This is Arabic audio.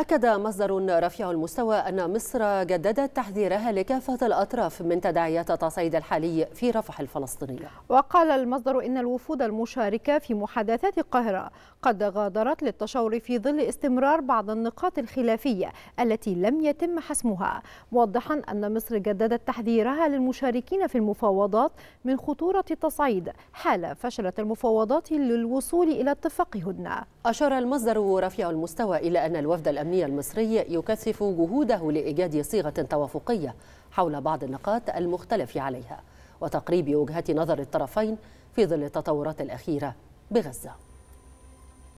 أكد مصدر رفيع المستوى أن مصر جددت تحذيرها لكافة الأطراف من تداعيات التصعيد الحالي في رفح الفلسطينية وقال المصدر إن الوفود المشاركة في محادثات القاهرة قد غادرت للتشاور في ظل استمرار بعض النقاط الخلافية التي لم يتم حسمها موضحا أن مصر جددت تحذيرها للمشاركين في المفاوضات من خطورة التصعيد حال فشلت المفاوضات للوصول إلى اتفاق هدنة. أشار المصدر رفيع المستوى إلى أن الوفد الأمني الأمني المصري يكثف جهوده لإيجاد صيغة توافقية حول بعض النقاط المختلف عليها وتقريب وجهة نظر الطرفين في ظل التطورات الأخيرة بغزة